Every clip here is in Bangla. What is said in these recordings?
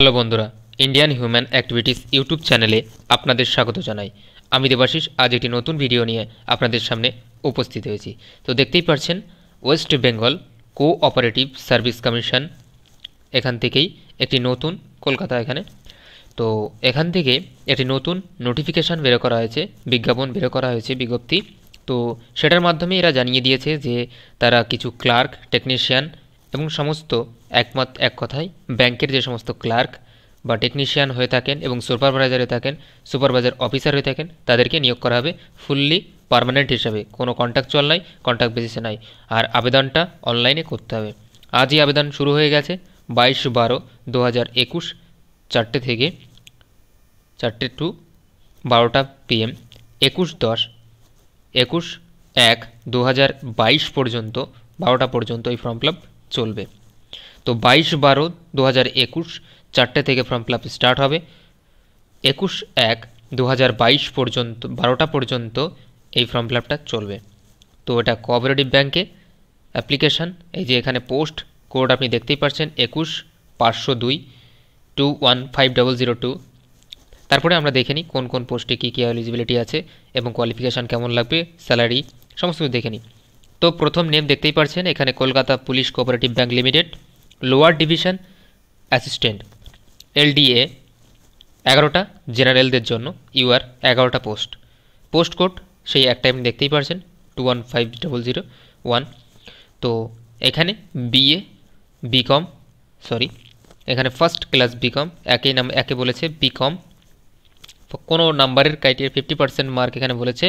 হ্যালো বন্ধুরা ইন্ডিয়ান হিউম্যান অ্যাক্টিভিটিস ইউটিউব চ্যানেলে আপনাদের স্বাগত জানাই আমি দেবাশিস আজ একটি নতুন ভিডিও নিয়ে আপনাদের সামনে উপস্থিত হয়েছি তো দেখতেই পাচ্ছেন West Bengal cooperative service commission এখান থেকেই একটি নতুন কলকাতা এখানে তো এখান থেকে একটি নতুন নোটিফিকেশান বের করা হয়েছে বিজ্ঞাপন বের করা হয়েছে বিজ্ঞপ্তি তো সেটার মাধ্যমে এরা জানিয়ে দিয়েছে যে তারা কিছু ক্লার্ক টেকনিশিয়ান এবং সমস্ত একমত এক কথায় ব্যাংকের যে সমস্ত ক্লার্ক বা টেকনিশিয়ান হয়ে থাকেন এবং সুপারভাইজার হয়ে থাকেন সুপারভাইজার অফিসার হয়ে থাকেন তাদেরকে নিয়োগ করা হবে ফুললি পার্মানেন্ট হিসাবে কোনো কন্ট্যাক্ট চল নাই কন্ট্রাক্ট বেসিসে নাই আর আবেদনটা অনলাইনে করতে হবে আজই আবেদন শুরু হয়ে গেছে বাইশ বারো দু হাজার একুশ চারটে থেকে চারটে টু বারোটা পিএম একুশ দশ একুশ এক দু পর্যন্ত বারোটা পর্যন্ত এই ফর্ম ফিল চলবে তো বাইশ বারো দু হাজার একুশ চারটে থেকে ফর্ম ফিল আপ স্টার্ট হবে একুশ এক দু হাজার বাইশ পর্যন্ত বারোটা পর্যন্ত এই ফর্ম ফিল আপটা চলবে তো এটা কোঅপারেটিভ ব্যাঙ্কে অ্যাপ্লিকেশান এই যে এখানে পোস্ট কোড আপনি দেখতেই পাচ্ছেন একুশ পাঁচশো দুই two one five double zero two তারপরে আমরা দেখে নিই কোন কোন পোস্টে কী কী এলিজিবিলিটি আছে এবং কোয়ালিফিকেশান কেমন লাগবে স্যালারি সমস্ত কিছু দেখে নিই তো প্রথম নেম দেখতেই পাচ্ছেন এখানে Kolkata police cooperative bank limited lower division assistant LDA এগারোটা জেনারেলদের জন্য ইউ আর এগারোটা পোস্ট পোস্ট কোড সেই একটা আপনি দেখতেই পারছেন two one five double zero one তো এখানে বিএ বিকম সরি এখানে ফার্স্ট ক্লাস বিকম একই নাম একে বলেছে বিকম কোনো নাম্বারের ক্রাইটেরিয়া ফিফটি পার্সেন্ট মার্ক এখানে বলেছে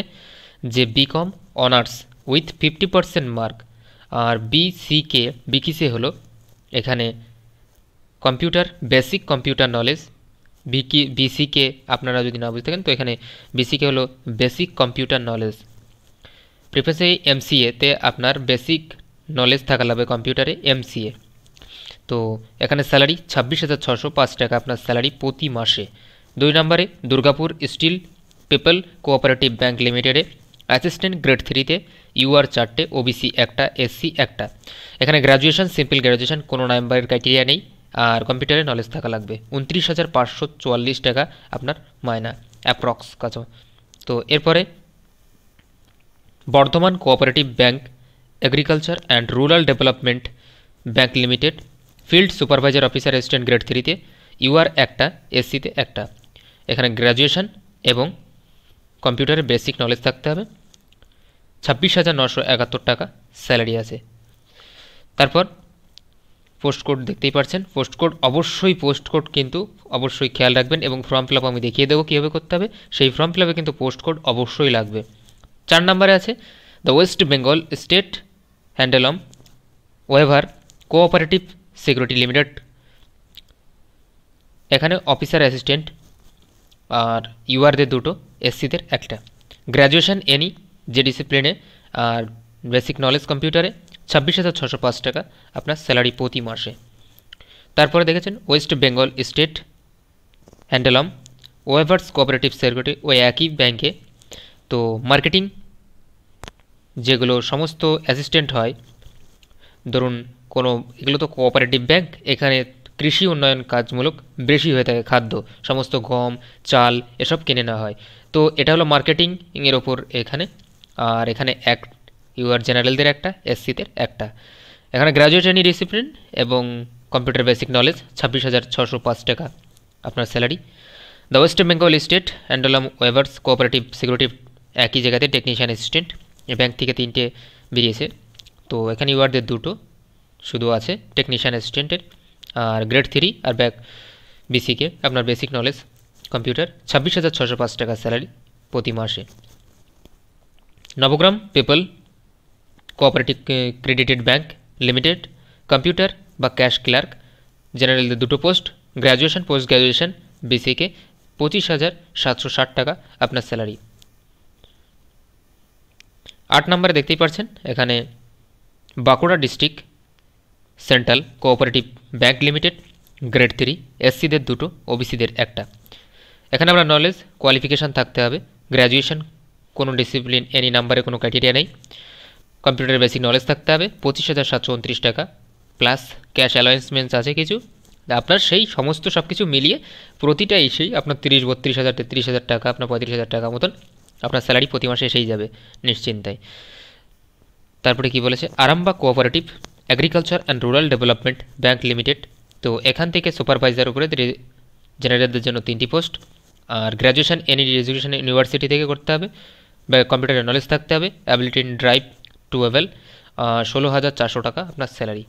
যে BCom honours with fifty percent mark আর বি সি কে বিকিসে হলো এখানে কম্পিউটার বেসিক কম্পিউটার নলেজ বিকি বিসিকে আপনারা যদি না বুঝতে থাকেন তো এখানে বিসিকে হলো বেসিক কম্পিউটার নলেজ প্রিফেসারি এমসিএতে আপনার বেসিক নলেজ থাকা লাগবে কম্পিউটারে এমসিএ তো এখানে স্যালারি ছাব্বিশ হাজার ছশো পাঁচ টাকা আপনার স্যালারি প্রতি মাসে দুই নম্বরে Durgapur steel people cooperative bank লিমিটেডে অ্যাসিস্ট্যান্ট গ্রেড থ্রিতে ইউআর চারটে ওবিসি একটা এসসি একটা এখানে গ্র্যাজুয়েশন সিম্পল গ্র্যাজুয়েশান কোনো নাম্বারের ক্রাইটেরিয়া নেই আর কম্পিউটারে নলেজ থাকা লাগবে উনত্রিশ হাজার পাঁচশো চুয়াল্লিশ টাকা আপনার মায়না অ্যাপ্রক্স কাছ তো এরপরে Bardhaman cooperative bank agriculture and rural development bank limited field supervisor officer assistant grade থ্রিতে ইউআর একটা এসসিতে একটা এখানে গ্র্যাজুয়েশন এবং কম্পিউটারে বেসিক নলেজ থাকতে হবে ছাব্বিশ হাজার নশো একাত্তর টাকা স্যালারি আছে তারপর পোস্ট কোড দেখতেই পারছেন পোস্ট কোড অবশ্যই পোস্ট কোড কিন্তু অবশ্যই খেয়াল রাখবেন এবং ফর্ম ফিল আমি দেখিয়ে দেবো কীভাবে করতে হবে সেই ফর্ম ফিল কিন্তু পোস্ট কোড অবশ্যই লাগবে চার নম্বরে আছে the West Bengal state handloom weaver cooperative security limited এখানে অফিসার অ্যাসিস্ট্যান্ট আর ইউআরদের দুটো এসসিদের একটা গ্র্যাজুয়েশন এনি যে ডিসিপ্লিনে আর বেসিক নলেজ কম্পিউটারে ছাব্বিশ হাজার ছশো পাঁচ টাকা আপনার স্যালারি প্রতি মাসে তারপরে দেখেছেন West Bengal state handloom weavers cooperative secretary ওই একই ব্যাংকে তো মার্কেটিং যেগুলো সমস্ত অ্যাসিস্ট্যান্ট হয় ধরুন কোনো এগুলো তো কোঅপারেটিভ ব্যাংক এখানে কৃষি উন্নয়ন কাজমূলক বেশি হয়ে থাকে খাদ্য সমস্ত গম চাল এসব কিনে নেওয়া হয় তো এটা হলো মার্কেটিং এর ওপর এখানে আর এখানে এক ইউআর জেনারেলদের একটা এসসিদের একটা এখানে গ্র্যাজুয়েট এনি ডিসিপ্লিন এবং কম্পিউটার বেসিক নলেজ ছাব্বিশ হাজার ছশো পাঁচ টাকা আপনার salary the West Bengal state handloom weavers cooperative security একই জায়গাতে টেকনিশিয়ান অ্যাসিস্ট্যান্ট এ ব্যাংক থেকে তিনটে বেরিয়েছে তো এখানে ইউআরদের দুটো শুধু আছে টেকনিশিয়ান অ্যাসিস্ট্যান্টের আর গ্রেড থ্রি আর ব্যাক বিসিকে আপনার বেসিক নলেজ কম্পিউটার ছাব্বিশ হাজার ছশো পাঁচ টাকা স্যালারি প্রতি মাসে Nabagram people cooperative credited bank limited computer বা ক্যাশ ক্লার্ক জেনারেল এর দুটো post graduation post graduation BCK 25760 টাকা আপনার স্যালারি আট নাম্বার দেখতেই পারছেন এখানে Bankura district central cooperative bank limited grade 3 SC দের দুটো ओबीसी দের একটা এখানে আমরা নলেজ কোয়ালিফিকেশন থাকতে হবে গ্রাজুয়েশন কোনো ডিসিপ্লিন এনি নাম্বারে কোনো ক্রাইটেরিয়া নেই কম্পিউটার বেসিক নলেজ থাকতে হবে পঁচিশ হাজার সাতশো উনত্রিশ টাকা প্লাস ক্যাশ অ্যালায়েন্সমেন্টস আছে কিছু আপনার সেই সমস্ত সব কিছু মিলিয়ে প্রতিটা এসেই আপনার তিরিশ বত্রিশ হাজার তেত্রিশ হাজার টাকা আপনার পঁয়ত্রিশ হাজার টাকা মতন আপনার স্যালারি প্রতি মাসে এসেই যাবে নিশ্চিন্তায় তারপরে কি বলেছে Arambagh cooperative agriculture and rural development bank limited তো এখান থেকে সুপারভাইজার উপরে জেনারেলদের জন্য তিনটি পোস্ট আর গ্র্যাজুয়েশন এনি এডুকেশন ইউনিভার্সিটি থেকে করতে হবে কম্পিউটারের নলেজ থাকতে হবে অ্যাবিলিটি ইন ড্রাইভ টুয়েলভ ষোলো হাজার চারশো টাকা আপনার স্যালারি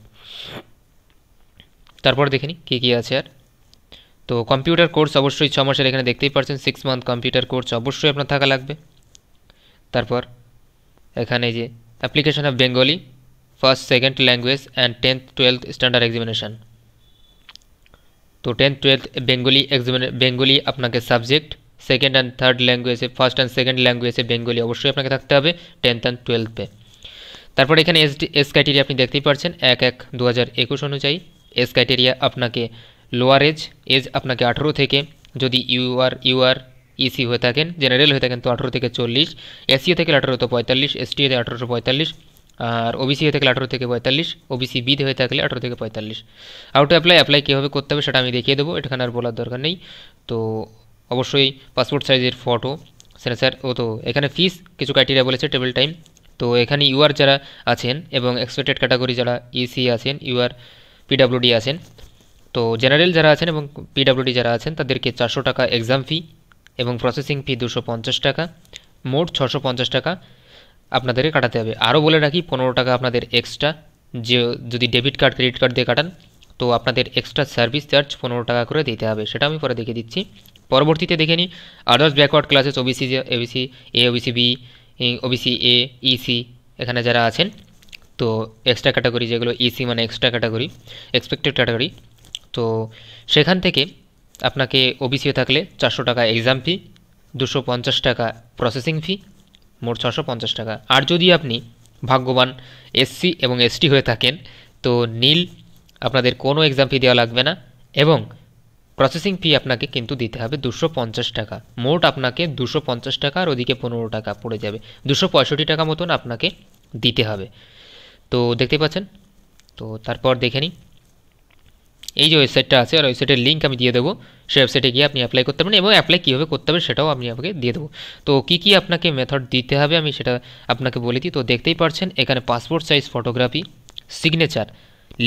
তারপর দেখে নিই কী কী আছে আর তো কম্পিউটার কোর্স অবশ্যই ছ মাসের এখানে দেখতেই পারছেন সিক্স মান্থ কম্পিউটার কোর্স অবশ্যই আপনার থাকা লাগবে তারপর এখানে যে application of Bengali first second language and tenth twelfth standard examination তো টেন্থ টুয়েলথ বেঙ্গলি এক্সামিনে বেঙ্গলি আপনাকে সাবজেক্ট সেকেন্ড অ্যান্ড থার্ড ল্যাঙ্গুয়েজে ফার্স্ট অ্যান্ড সেকেন্ড ল্যাঙ্গুয়েজে বেঙ্গলি অবশ্যই আপনাকে থাকতে হবে টেন্থ অ্যান্ড টুয়েলভে তারপর এখানে এস এস ক্রাইটেরিয়া আপনি দেখতেই পাচ্ছেন এক এক দু একুশ অনুযায়ী এস ক্রাইটেরিয়া আপনাকে লোয়ার এজ এজ আপনাকে আঠেরো থেকে যদি ইউআর ইউআর ইসি হয়ে থাকেন জেনারেল হয়ে থাকেন তো আঠেরো থেকে চল্লিশ এসিও থেকে আঠেরো তো পঁয়তাল্লিশ এসটি হয়ে আঠেরোশো পঁয়তাল্লিশ আর ওবিসি হয়ে থাকলে আঠেরো থেকে পঁয়তাল্লিশ ওবিসি বিদ হয়ে থাকলে আঠেরো থেকে পঁয়তাল্লিশ আউট অ্যাপ্লাই অ্যাপ্লাই কীভাবে করতে হবে সেটা আমি দেখিয়ে দেবো এখানে আর বলার দরকার নেই তো অবশ্যই পাসপোর্ট সাইজের ফটো সেটা স্যার ও তো এখানে ফিস কিছু ক্রাইটেরিয়া বলেছে টেবিল টাইম তো এখানে ইউআর যারা আছেন এবং এক্সপেক্টেড ক্যাটাগরি যারা ইসি e আছেন ইউআর পিডাব্লিউডি আছেন তো জেনারেল যারা আছেন এবং পিডাব্লিউডি যারা আছেন তাদেরকে চারশো টাকা এক্সাম ফি এবং প্রসেসিং ফি দুশো পঞ্চাশ টাকা মোট ছশো পঞ্চাশ টাকা আপনাদেরকে কাটাতে হবে আরও বলে রাখি পনেরো টাকা আপনাদের এক্সট্রা যে যদি ডেবিট কার্ড ক্রেডিট কার্ড দিয়ে কাটান তো আপনাদের এক্সট্রা সার্ভিস চার্জ পনেরো টাকা করে দিতে হবে সেটা আমি পরে দেখে দিচ্ছি পরবর্তীতে দেখে নিই others backward classes OBC ABC A OBC B OBC A EC এখানে যারা আছেন তো এক্সট্রা ক্যাটাগরি যেগুলো ইসি e, মানে এক্সট্রা ক্যাটাগরি এক্সপেক্টেড ক্যাটাগরি তো সেখান থেকে আপনাকে ওবিসি থাকলে চারশো টাকা এক্সাম ফি দুশো পঞ্চাশ টাকা প্রসেসিং ফি মোট ছশো পঞ্চাশ টাকা আর যদি আপনি ভাগ্যবান এসসি এবং এসটি হয়ে থাকেন তো নীল আপনাদের কোনো এক্সাম ফি দেওয়া লাগবে না এবং প্রসেসিং ফি আপনাকে কিন্তু দিতে হবে দুশো পঞ্চাশ টাকা মোট আপনাকে দুশো পঞ্চাশ টাকা আর ওদিকে পনেরো টাকা পড়ে যাবে দুশো পঁয়ষট্টি টাকা মতন আপনাকে দিতে হবে তো দেখতে পাচ্ছেন তো তারপর দেখে নিই এই যে ওয়েবসাইটটা আছে আর ওয়েবসাইটের লিঙ্ক আমি দিয়ে দেবো সেই ওয়েবসাইটে গিয়ে আপনি অ্যাপ্লাই করতে পারেন এবং অ্যাপ্লাই কীভাবে করতে হবে সেটাও আমি আপনাকে দিয়ে দেবো তো কী কী আপনাকে মেথড দিতে হবে আমি সেটা আপনাকে বলে দিই তো দেখতেই পারছেন এখানে passport size photography signature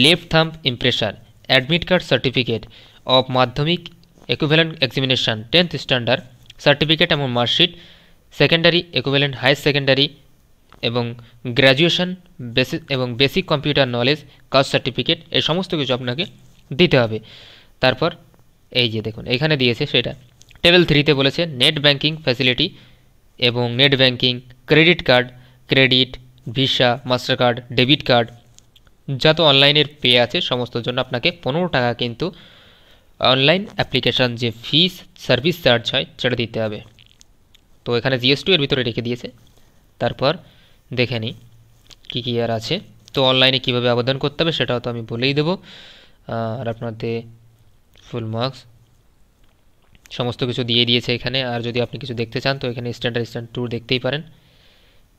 left thumb impression admit card certificate of Madhyamik Equivalent Examination tenth standard certificate এবং marksheet secondary equivalent higher secondary এবং গ্র্যাজুয়েশন বেসিক এবং বেসিক কম্পিউটার নলেজ কাজ সার্টিফিকেট এই সমস্ত কিছু আপনাকে দিতে হবে তারপর এই যে দেখুন এখানে দিয়েছে সেটা টেবিল থ্রিতে বলেছে নেট ব্যাঙ্কিং ফ্যাসিলিটি এবং net banking credit card credit visa master card debit card যত অনলাইনের পে আছে সমস্ত জন্য আপনাকে পনেরো টাকা কিন্তু অনলাইন অ্যাপ্লিকেশান যে ফিস সার্ভিস চার্জ হয় সেটা দিতে হবে তো এখানে জিএসটি এর ভিতরে রেখে দিয়েছে তারপর দেখে নিই কী কী আর আছে তো অনলাইনে কিভাবে আবেদন করতে হবে সেটাও তো আমি বলেই দেবো আর আপনাদের ফুল মার্কস সমস্ত কিছু দিয়ে দিয়েছে এখানে আর যদি আপনি কিছু দেখতে চান তো এখানে স্ট্যান্ডার্ড স্ট্যান্ড ট্যুর দেখতেই পারেন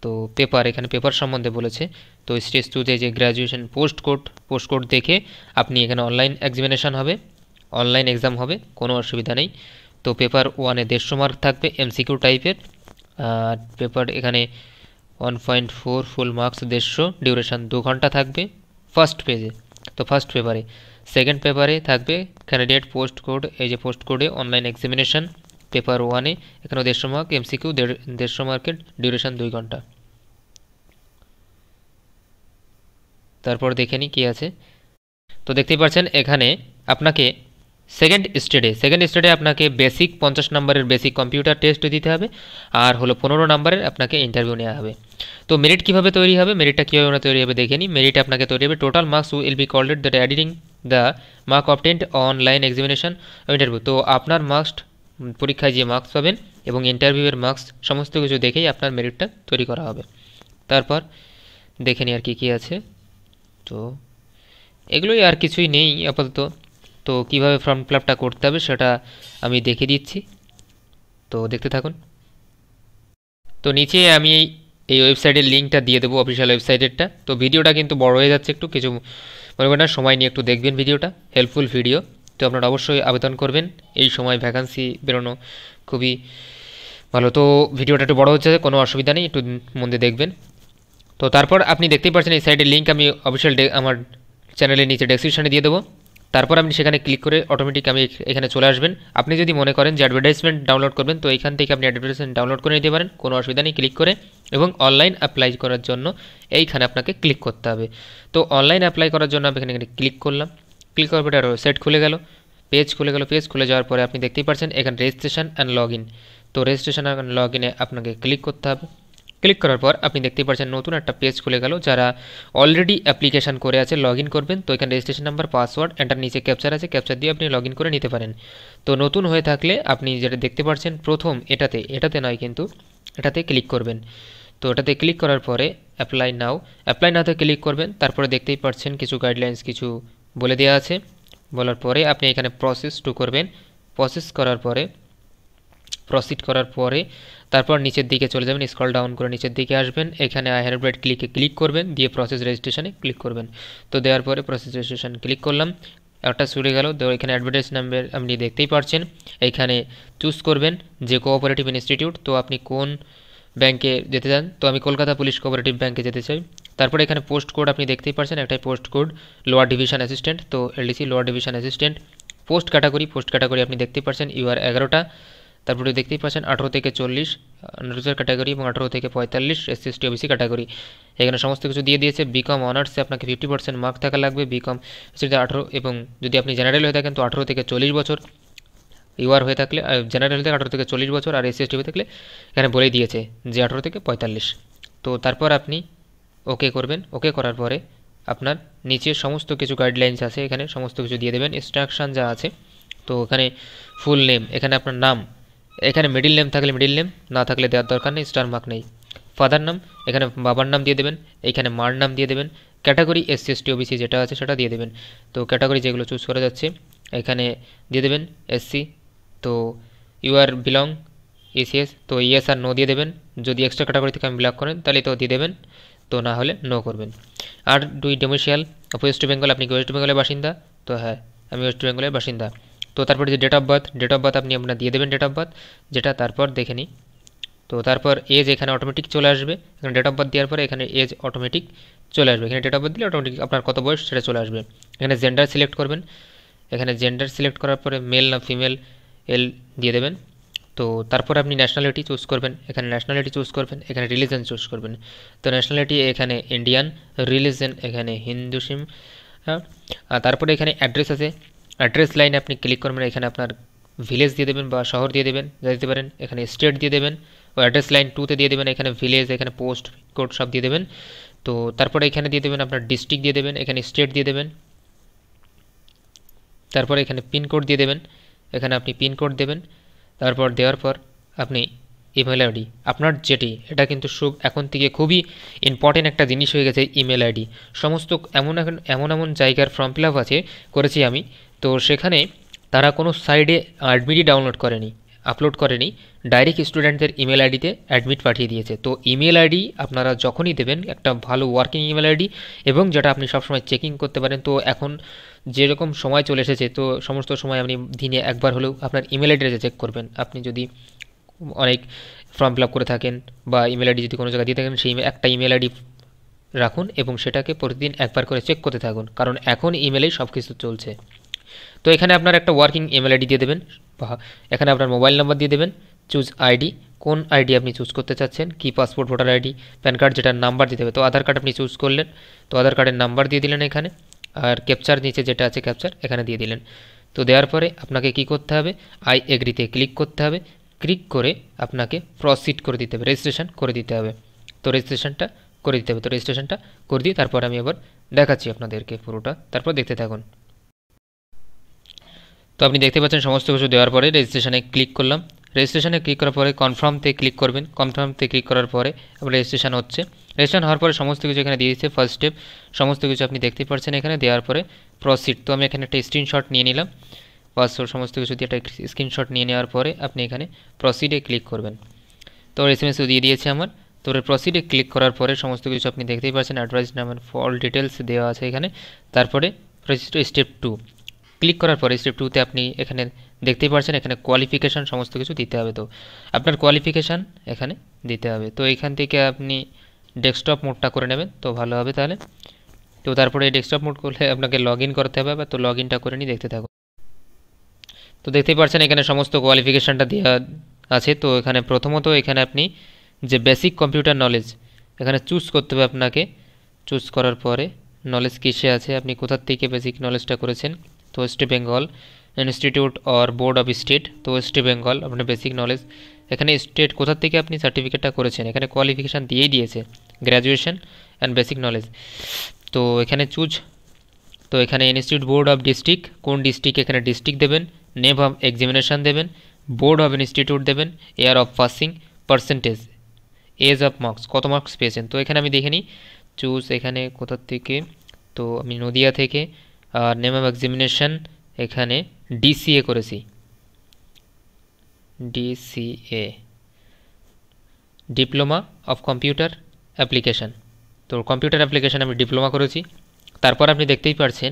তো পেপার এখানে পেপার সম্বন্ধে বলেছে তো স্টেজ টুতে যে graduation post code post code দেখে আপনি এখানে অনলাইন এক্সামিনেশান হবে অনলাইন এক্সাম হবে কোনো অসুবিধা নেই তো পেপার ওয়ানে দেড়শো মার্ক থাকবে এমসিকিউ টাইপের আর পেপার এখানে one point four full marks দেড়শো ডিউরেশান দু ঘন্টা থাকবে ফার্স্ট পেজে তো ফার্স্ট পেপারে সেকেন্ড পেপারে থাকবে ক্যান্ডিডেট পোস্ট কোড এই যে পোস্ট কোডে অনলাইন এক্সামিনেশান পেপার ওয়ানে এখানেও দেড়শো মার্ক এমসিকিউ দেড়শো মার্কের ডিউরেশান দুই ঘন্টা তারপর দেখে নিই কী আছে তো দেখতেই পাচ্ছেন এখানে আপনাকে সেকেন্ড স্টেডে সেকেন্ড স্টেডে আপনাকে বেসিক পঞ্চাশ নম্বরের বেসিক কম্পিউটার টেস্ট দিতে হবে আর হলো পনেরো নম্বরের আপনাকে ইন্টারভিউ নেওয়া হবে তো মেরিট কীভাবে তৈরি হবে মেরিটটা কীভাবে আমরা তৈরি হবে দেখে নিই মেরিট আপনাকে তৈরি হবে total marks will be calculated the adding the mark obtained online examination interview তো আপনার মার্কস পরীক্ষায় যে মার্কস পাবেন এবং ইন্টারভিউয়ের মার্কস সমস্ত কিছু দেখেই আপনার মেরিটটা তৈরি করা হবে তারপর দেখে নিই আর কি কী আছে তো এগুলোই আর কিছুই নেই আপাতত তো কিভাবে ফর্ম ফিল করতে হবে সেটা আমি দেখে দিচ্ছি তো দেখতে থাকুন তো নিচে আমি এই ওয়েবসাইটের লিঙ্কটা দিয়ে দেবো অফিসিয়াল ওয়েবসাইটেরটা তো ভিডিওটা কিন্তু বড় হয়ে যাচ্ছে একটু কিছু মনে করেন না সময় নিয়ে একটু দেখবেন ভিডিওটা হেল্পফুল ভিডিও তো আপনারা অবশ্যই আবেদন করবেন এই সময় ভ্যাকান্সি বেরোনো খুবই ভালো তো ভিডিওটা একটু বড় হচ্ছে কোনো অসুবিধা নেই একটু মধ্যে দেখবেন তো তারপর আপনি দেখতেই পাচ্ছেন এই সাইটের লিঙ্ক আমি অফিসিয়াল আমার চ্যানেলের নিচে ডেসক্রিপশানে দিয়ে দেবো তারপর আপনি সেখানে ক্লিক করে অটোমেটিক আমি এখানে চলে আসবেন আপনি যদি মনে করেন যে অ্যাডভার্টাইজমেন্ট ডাউনলোড করবেন তো এখান থেকে আপনি অ্যাডভার্টাইজমেন্ট ডাউনলোড করে নিতে পারেন কোনো অসুবিধা নেই ক্লিক করে এবং অনলাইন অ্যাপ্লাই করার জন্য এইখানে আপনাকে ক্লিক করতে হবে তো অনলাইন অ্যাপ্লাই করার জন্য আমি এখানে ক্লিক করলাম ক্লিক করার পরে এটা ওয়েবসাইট খুলে গেল পেজ খুলে গেল পেজ খুলে যাওয়ার পরে আপনি দেখতেই পাচ্ছেন এখানে রেজিস্ট্রেশন অ্যান্ড লগ ইন তো রেজিস্ট্রেশন অ্যান্ড লগ ইনে আপনাকে ক্লিক করতে হবে ক্লিক করার পর আপনি দেখতেই পাচ্ছেন নতুন একটা পেজ খুলে গেল যারা অলরেডি অ্যাপ্লিকেশন করে আছে লগ করবেন তো এখানে রেজিস্ট্রেশন নাম্বার পাসওয়ার্ড এটার নিচে ক্যাপচার আছে ক্যাপচার দিয়ে আপনি লগ করে নিতে পারেন তো নতুন হয়ে থাকলে আপনি যেটা দেখতে পাচ্ছেন প্রথম এটাতে এটাতে নয় কিন্তু এটাতে ক্লিক করবেন তো এটাতে ক্লিক করার পরে অ্যাপ্লাই নাও অ্যাপ্লাই নাওতে ক্লিক করবেন তারপরে দেখতেই পাচ্ছেন কিছু গাইডলাইন্স কিছু বলে দেওয়া আছে বলার পরে আপনি এখানে প্রসেস টু করবেন প্রসেস করার পরে প্রসিড করার পরে তারপর নিচের দিকে চলে যাবেন স্কল ডাউন করে নিচের দিকে আসবেন এখানে আই হ্যাভ ব্রেড ক্লিকে ক্লিক করবেন দিয়ে প্রসেস রেজিস্ট্রেশনে ক্লিক করবেন তো দেওয়ার পরে প্রসেস রেজিস্ট্রেশন ক্লিক করলাম একটা ছুটে গেল তো এখানে অ্যাডভার্টাইজ নাম্বার আপনি দেখতেই পারছেন এখানে চুজ করবেন যে কোঅপারেটিভ ইনস্টিটিউট তো আপনি কোন ব্যাংকে যেতে চান তো আমি কলকাতা পুলিশ কোঅপারেটিভ ব্যাংকে যেতে চাই তারপরে এখানে পোস্ট কোড আপনি দেখতেই পারছেন একটাই post code lower division assistant তো LDC lower division assistant post category post category আপনি দেখতে পাচ্ছেন আর এগারোটা তারপরে দেখতেই পাচ্ছেন আঠারো থেকে চল্লিশ আন্ডারগ্রাজুয়েট ক্যাটাগরি এবং আঠারো থেকে পঁয়তাল্লিশ এসসি এসটি ওবিসি ক্যাটাগরি এখানে সমস্ত কিছু দিয়ে দিয়েছে বিকম অনার্সে আপনাকে ফিফটি পার্সেন্ট মার্ক থাকা লাগবে বিকম সেটা আঠারো এবং যদি আপনি জেনারেল হয়ে থাকেন তো আঠারো থেকে চল্লিশ বছর ইউআর হয়ে থাকলে জেনারেল থেকে আঠারো থেকে চল্লিশ বছর আর এসসি এসটি হয়ে থাকলে এখানে বলেই দিয়েছে যে আঠারো থেকে পঁয়তাল্লিশ তো তারপর আপনি ওকে করবেন ওকে করার পরে আপনার নিচে সমস্ত কিছু গাইডলাইন্স আছে এখানে সমস্ত কিছু দিয়ে দেবেন ইনস্ট্রাকশান যা আছে তো এখানে ফুল নেম এখানে আপনার নাম এখানে মিডিল নেম থাকলে মিডিল নেম না থাকলে দেওয়ার দরকার নেই স্টার মার্ক নেই ফাদার নাম এখানে বাবার নাম দিয়ে দেবেন এইখানে মার নাম দিয়ে দেবেন ক্যাটাগরি এসসি এসটি ওবিসি যেটা আছে সেটা দিয়ে দেবেন তো ক্যাটাগরি যেগুলো চুজ করা যাচ্ছে এখানে দিয়ে দেবেন এসসি তো ইউ আর বিলং ইসিএস তো ইএস আর নো দিয়ে দেবেন যদি এক্সট্রা ক্যাটাগরি থেকে আমি ব্লক করেন তাহলে তো দিয়ে দেবেন তো না হলে নো করবেন আর দুই ডোমিশিয়াল ওয়েস্ট বেঙ্গল আপনি কি ওয়েস্ট বেঙ্গলের বাসিন্দা তো হ্যাঁ আমি ওয়েস্ট বেঙ্গলের বাসিন্দা তো তারপরে যে date of birth date of birth আপনি আপনার দিয়ে দেবেন ডেট অফ বার্থ যেটা তারপর দেখে নিই তো তারপর এজ এখানে অটোমেটিক চলে আসবে এখানে ডেট অফ বার্থ দেওয়ার পরে এখানে এজ অটোমেটিক চলে আসবে এখানে ডেট অফ বার্থ দিলে অটোমেটিক আপনার কত বয়স সেটা চলে আসবে এখানে জেন্ডার সিলেক্ট করবেন এখানে জেন্ডার সিলেক্ট করার পরে মেল না ফিমেল এল দিয়ে দেবেন তো তারপর আপনি ন্যাশনালিটি চুজ করবেন এখানে ন্যাশনালিটি চুজ করবেন এখানে রিলিজন চুজ করবেন তো ন্যাশনালিটি এখানে ইন্ডিয়ান রিলিজন এখানে হিন্দুসিম হ্যাঁ তারপরে এখানে অ্যাড্রেস আছে অ্যাড্রেস লাইনে আপনি ক্লিক করবেন এখানে আপনার ভিলেজ দিয়ে দেবেন বা শহর দিয়ে দেবেন যা দিতে পারেন এখানে স্টেট দিয়ে দেবেন ও অ্যাড্রেস লাইন টুতে দিয়ে দেবেন এখানে ভিলেজ এখানে পোস্ট কোড সব দিয়ে দেবেন তো তারপরে এখানে দিয়ে দেবেন আপনার ডিস্ট্রিক্ট দিয়ে দেবেন এখানে স্টেট দিয়ে দেবেন তারপরে এখানে পিনকোড দিয়ে দেবেন এখানে আপনি পিনকোড দেবেন তারপর দেওয়ার পর আপনি ইমেল আইডি আপনার যেটি এটা কিন্তু সুখ এখন থেকে খুবই ইম্পর্টেন্ট একটা জিনিস হয়ে গেছে ইমেল আইডি সমস্ত এমন এখন এমন এমন জায়গার ফর্ম ফিল আছে করেছি আমি তো সেখানে তারা কোনো সাইডে অ্যাডমিটই ডাউনলোড করেনি আপলোড করেনি ডাইরেক্ট স্টুডেন্টদের ইমেল আইডিতে অ্যাডমিট পাঠিয়ে দিয়েছে তো ইমেল আইডি আপনারা যখনই দেবেন একটা ভালো ওয়ার্কিং ইমেল আইডি এবং যেটা আপনি সবসময় চেকিং করতে পারেন তো এখন যেরকম সময় চলে এসেছে তো সমস্ত সময় আপনি দিনে একবার হলেও আপনার ইমেল আইডিটা চেক করবেন আপনি যদি অনেক ফর্ম ফিল করে থাকেন বা ইমেল আইডি যদি কোনো জায়গায় দিয়ে থাকেন সেই একটা ইমেল আইডি রাখুন এবং সেটাকে প্রতিদিন একবার করে চেক করতে থাকুন কারণ এখন ইমেলেই সব কিছু চলছে তো এখানে আপনার একটা ওয়ার্কিং ইমেল আইডি দিয়ে দেবেন এখানে আপনার মোবাইল নাম্বার দিয়ে দেবেন চুজ আইডি কোন আইডি আপনি চুজ করতে চাচ্ছেন কি passport voter ID PAN card যেটার নাম্বার দিতে হবে তো আধার কার্ড আপনি চুজ করলেন তো আধার কার্ডের নাম্বার দিয়ে দিলেন এখানে আর ক্যাপচার নিচে যেটা আছে ক্যাপচার এখানে দিয়ে দিলেন তো দেওয়ার পরে আপনাকে কি করতে হবে আই এগ্রিতে ক্লিক করতে হবে ক্লিক করে আপনাকে প্রসিড করে দিতে হবে রেজিস্ট্রেশন করে দিতে হবে তো রেজিস্ট্রেশনটা করে দিতে হবে তো রেজিস্ট্রেশনটা করে দিয়ে তারপর আমি আবার দেখাচ্ছি আপনাদেরকে পুরোটা তারপর দেখতে থাকুন তো আপনি দেখতে পাচ্ছেন সমস্ত কিছু দেওয়ার পরে রেজিস্ট্রেশনে ক্লিক করলাম রেজিস্ট্রেশনে ক্লিক করার পরে কনফার্মতে ক্লিক করবেন কনফার্মতে ক্লিক করার পরে রেজিস্ট্রেশন হচ্ছে রেজিস্ট্রেশন হওয়ার পরে সমস্ত কিছু এখানে দিয়ে দিচ্ছে ফার্স্ট স্টেপ সমস্ত কিছু আপনি দেখতে পাচ্ছেন এখানে দেওয়ার পরে প্রসিড তো আমি এখানে একটা স্ক্রিনশট নিয়ে নিলাম পাসওয়ার্ড সমস্ত কিছু দিয়ে একটা স্ক্রিনশট নিয়ে নেওয়ার পরে আপনি এখানে প্রসিডে ক্লিক করবেন তো এস এম এসও দিয়ে দিয়েছে আমার তো প্রসিডে ক্লিক করার পরে সমস্ত কিছু আপনি দেখতেই পাচ্ছেন অ্যাডভাইস নাম্বার ফল ডিটেলস দেওয়া আছে এখানে তারপরে স্টেপ টু ক্লিক করার পরে স্টেপ টুতে আপনি এখানে দেখতেই পারছেন এখানে কোয়ালিফিকেশান সমস্ত কিছু দিতে হবে তো আপনার কোয়ালিফিকেশান এখানে দিতে হবে তো এখান থেকে আপনি ডেস্কটপ মোডটা করে নেবেন তো ভালো হবে তাহলে তো তারপরে ডেস্কটপ মোড করলে আপনাকে লগ করতে হবে বা তো লগ করে নিয়ে দেখতে থাকুন তো দেখতেই পারছেন এখানে সমস্ত কোয়ালিফিকেশানটা দেওয়া আছে তো এখানে প্রথমত এখানে আপনি যে বেসিক কম্পিউটার নলেজ এখানে চুজ করতে হবে আপনাকে চুজ করার পরে নলেজ কিসে আছে আপনি কোথার থেকে বেসিক নলেজটা করেছেন তো West Bengal institute or board of state তো ওয়েস্ট বেঙ্গল আপনার বেসিক নলেজ এখানে স্টেট কোথার থেকে আপনি সার্টিফিকেটটা করেছেন এখানে কোয়ালিফিকেশান দিয়েই দিয়েছে গ্র্যাজুয়েশন অ্যান্ড বেসিক নলেজ তো এখানে চুজ তো এখানে ইনস্টিটিউট বোর্ড অফ ডিস্ট্রিক্ট কোন ডিস্ট্রিক্ট এখানে ডিস্ট্রিক্ট দেবেন নেম অফ এক্সামিনেশান দেবেন বোর্ড অফ ইনস্টিটিউট দেবেন year of passing percentage age of marks কত মার্কস পেয়েছেন তো এখানে আমি দেখে নিই চুজ এখানে কোথার থেকে তো আমি নদিয়া থেকে আর নেম অফ এক্সামিনেশান এখানে ডিসিএ করেছি DCA diploma of computer application তো কম্পিউটার অ্যাপ্লিকেশান আমি ডিপ্লোমা করেছি তারপর আপনি দেখতেই পারছেন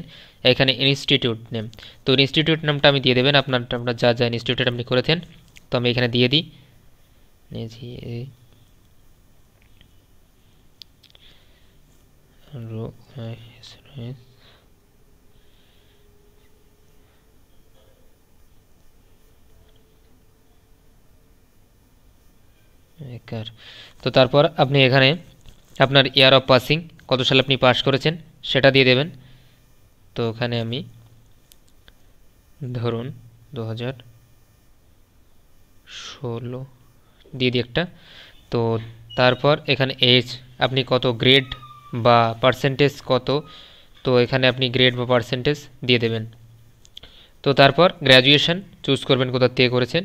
এখানে ইনস্টিটিউট নেম তো ইনস্টিটিউট নামটা আমি দিয়ে দেবেন আপনার আপনার যা যা ইনস্টিটিউট আপনি করেছেন তো আমি এখানে দিয়ে দিই জি একার তো তারপর আপনি এখানে আপনার ইয়ার অফ পাসিং কত সালে আপনি পাস করেছেন সেটা দিয়ে দেবেন তো ওখানে আমি ধরুন দু হাজার ষোলো দিয়ে দিই একটা তো তারপর এখানে এজ আপনি কত গ্রেড বা পার্সেন্টেজ কত তো এখানে আপনি গ্রেড বা পার্সেন্টেজ দিয়ে দেবেন তো তারপর গ্র্যাজুয়েশন চুজ করবেন কোথা থেকে করেছেন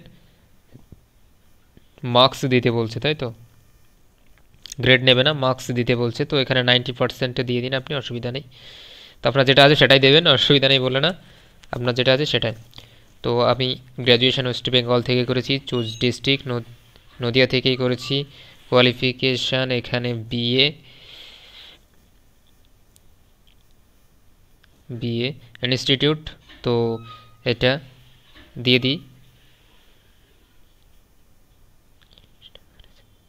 মার্কস দিতে বলছে তাই তো গ্রেড নেবে না মার্কস দিতে বলছে তো এখানে নাইনটি পার্সেন্টে দিয়ে দিন আপনি অসুবিধা নেই তো আপনার যেটা আছে সেটাই দেবেন অসুবিধা নেই বলে না আপনার যেটা আছে সেটাই তো আমি গ্র্যাজুয়েশন ওয়েস্ট বেঙ্গল থেকে করেছি চুজ ডিস্ট্রিক্ট নদিয়া থেকেই করেছি কোয়ালিফিকেশান এখানে বিএ বিএ ইনস্টিটিউট তো এটা দিয়ে দিই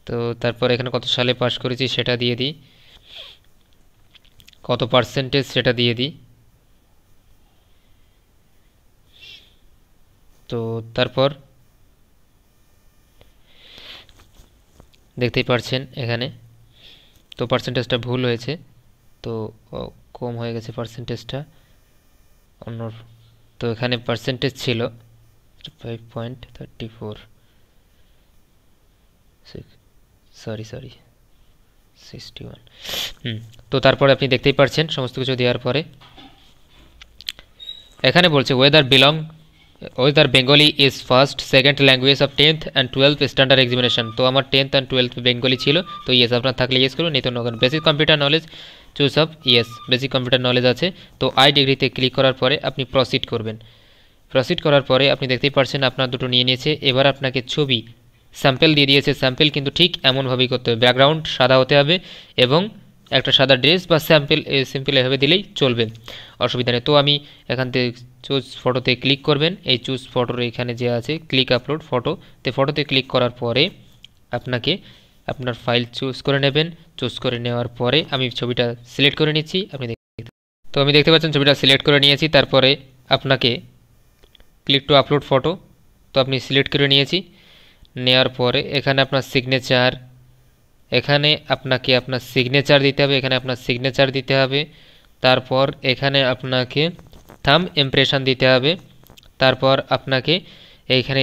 তো তারপর এখানে কত সালে পাশ করেছি সেটা দিয়ে দিই কত পার্সেন্টেজ সেটা দিয়ে দিই তো তারপর দেখতেই পারছেন এখানে তো পার্সেন্টেজটা ভুল হয়েছে তো কম হয়ে গেছে পার্সেন্টেজটা অন্য তো এখানে পার্সেন্টেজ ছিল five point thirty four six sorry sorry sixty one hmm তো তারপরে আপনি দেখতেই পারছেন সমস্ত কিছু দেওয়ার পরে এখানে বলছে whether belong whether Bengali is first second language of tenth and twelve standard examination তো আমার টেন্থ অ্যান্ড টুয়েলভ বেঙ্গলি ছিল তো ইয়েস আপনার থাকলে ইয়েস করুন নিত নগেন basic computer knowledge choose of yes basic computer knowledge আছে তো আই ডিগ্রিতে ক্লিক করার পরে আপনি প্রসিড করবেন প্রসিড করার পরে আপনি দেখতেই পারছেন আপনার দুটো নিয়ে নিয়েছে এবার আপনাকে ছবি স্যাম্পেল দিয়ে দিয়েছে স্যাম্পেল কিন্তু ঠিক এমনভাবেই করতে হবে ব্যাকগ্রাউন্ড সাদা হতে হবে এবং একটা সাদা ড্রেস বা স্যাম্পেল স্যাম্পেল এভাবে দিলেই চলবে অসুবিধা নেই তো আমি এখান থেকে চুজ ফটোতে ক্লিক করবেন এই চুজ ফটোর এখানে যে আছে ক্লিক আপলোড ফটো তো ফটোতে ক্লিক করার পরে আপনাকে আপনার ফাইল চুজ করে নেবেন চুজ করে নেওয়ার পরে আমি ছবিটা সিলেক্ট করে নিচ্ছি আপনি তো আমি দেখতে পাচ্ছেন ছবিটা সিলেক্ট করে নিয়েছি তারপরে আপনাকে ক্লিক টু আপলোড ফটো তো আপনি সিলেক্ট করে নিয়েছি নেওয়ার পরে এখানে আপনার সিগনেচার এখানে আপনাকে আপনার সিগনেচার দিতে হবে এখানে আপনার সিগনেচার দিতে হবে তারপর এখানে আপনাকে থাম ইমপ্রেশন দিতে হবে তারপর আপনাকে এখানে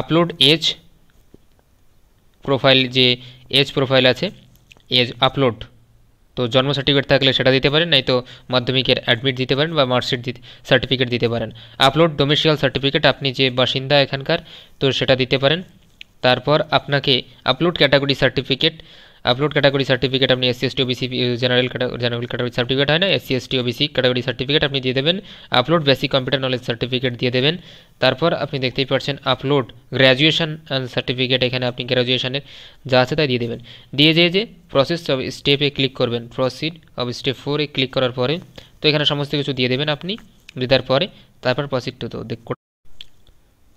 আপলোড এজ প্রোফাইল যে এজ প্রোফাইল আছে এজ আপলোড তো জন্ম সার্টিফিকেট থাকলে সেটা দিতে পারেন নাই তো মাধ্যমিকের অ্যাডমিট দিতে পারেন বা মার্কশিট সার্টিফিকেট দিতে পারেন আপলোড ডোমেশিয়াল সার্টিফিকেট আপনি যে বাসিন্দা এখানকার তো সেটা দিতে পারেন তারপর আপনাকে upload category certificate upload category certificate আপনি SC ST OBC general general category certificate হয় না SC ST OBC category certificate আপনি দিয়ে দেবেন upload basic computer knowledge certificate দিয়ে দেবেন তারপর আপনি দেখতেই পাচ্ছেন আপলোড গ্র্যাজুয়েশান সার্টিফিকেট এখানে আপনি গ্র্যাজুয়েশানের যা আছে তাই দিয়ে দেবেন দিয়ে যেয়ে যে প্রসেস অব স্টেপে ক্লিক করবেন প্রসিড অব স্টেপ ফোরে ক্লিক করার পরে তো এখানে সমস্ত কিছু দিয়ে দেবেন আপনি দেওয়ার পরে তারপর প্রসিড টু তো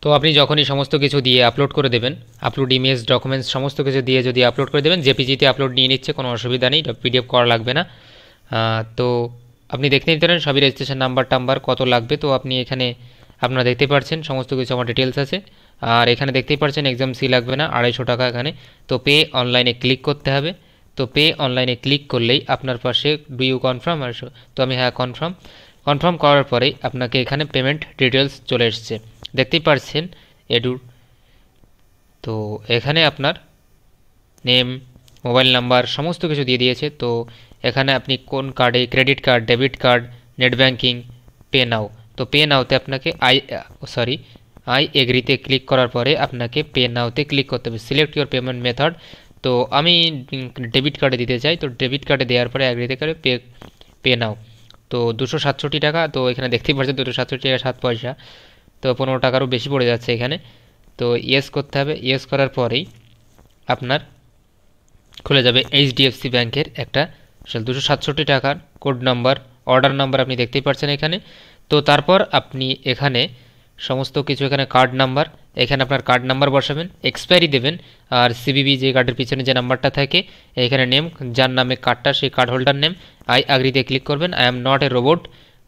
তো আপনি যখনই সমস্ত কিছু দিয়ে আপলোড করে দেবেন আপলোড ইমেজ ডকুমেন্টস সমস্ত কিছু দিয়ে যদি আপলোড করে দেবেন জেপিজিতে আপলোড নিয়ে নিচ্ছে কোনো অসুবিধা নেই পিডিএফ করা লাগবে না তো আপনি দেখতে নিতে পারেন সবই রেজিস্ট্রেশন নাম্বার টাম্বার কত লাগবে তো আপনি এখানে আপনারা দেখতে পাচ্ছেন সমস্ত কিছু আমার ডিটেলস আছে আর এখানে দেখতেই পাচ্ছেন এক্সাম সি লাগবে না আড়াইশো টাকা এখানে তো পে অনলাইনে ক্লিক করতে হবে তো পে অনলাইনে ক্লিক করলেই আপনার পাশে ডু ইউ কনফার্ম আর তো আমি হ্যাঁ কনফার্ম কনফার্ম করার পরেই আপনাকে এখানে পেমেন্ট ডিটেলস চলে এসছে দেখতেই পারছেন এডুর তো এখানে আপনার নেম মোবাইল নাম্বার সমস্ত কিছু দিয়ে দিয়েছে তো এখানে আপনি কোন কার্ডে credit card debit card net banking pay now তো পে নাওতে আপনাকে আই সরি আই এগ্রিতে ক্লিক করার পরে আপনাকে পে নাওতে ক্লিক করতে হবে সিলেক্ট ইউর পেমেন্ট মেথড তো আমি ডেবিট কার্ডে দিতে চাই তো ডেবিট কার্ডে দেওয়ার পরে এগ্রিতে করে পে পে নাও তো দুশো সাতষট্টি টাকা তো এখানে দেখতেই পাচ্ছেন দুশো সাতষট্টি টাকা সাত পয়সা তো পনেরো টাকারও বেশি পড়ে যাচ্ছে এখানে তো ইয়েস করতে হবে ইয়েস করার পরেই আপনার খুলে যাবে এইচডিএফসি ব্যাংকের একটা দুশো সাতষট্টি টাকার কোড নাম্বার অর্ডার নাম্বার আপনি দেখতেই পাচ্ছেন এখানে তো তারপর আপনি এখানে সমস্ত কিছু এখানে কার্ড নাম্বার এখানে আপনার কার্ড নাম্বার বসাবেন এক্সপায়ারি দেবেন আর সিবিবি যে কার্ডের পিছনে যে নাম্বারটা থাকে এখানে নেম যার নামে কার্ডটা সেই কার্ড হোল্ডার নেম আই আগ্রিতে ক্লিক করবেন I am not a robot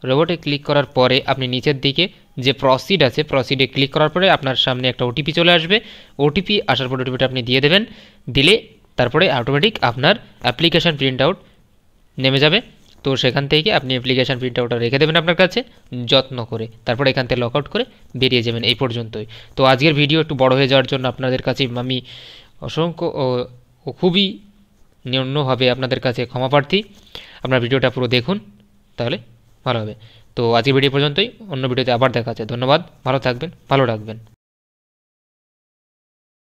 রোবটে ক্লিক করার পরে আপনি নিচের দিকে যে প্রসিড আছে প্রসিডে ক্লিক করার পরে আপনার সামনে একটা ওটিপি চলে আসবে ওটিপি আসার পরে ওটিপিটা আপনি দিয়ে দেবেন দিলে তারপরে অটোমেটিক আপনার অ্যাপ্লিকেশান প্রিন্ট আউট নেমে যাবে তো সেখান থেকে আপনি অ্যাপ্লিকেশান প্রিন্ট আউটটা রেখে দেবেন আপনার কাছে যত্ন করে তারপরে এখান থেকে লক আউট করে বেরিয়ে যাবেন এই পর্যন্তই তো আজকের ভিডিও একটু বড় হয়ে যাওয়ার জন্য আপনাদের কাছে আমি অসংখ্য ও খুবই নিম্নভাবে আপনাদের কাছে ক্ষমা প্রার্থী আপনার ভিডিওটা পুরো দেখুন তাহলে ভালো হবে তো আজকের ভিডিও পর্যন্তই অন্য ভিডিওতে আবার দেখা আছে ধন্যবাদ ভালো থাকবেন ভালো রাখবেন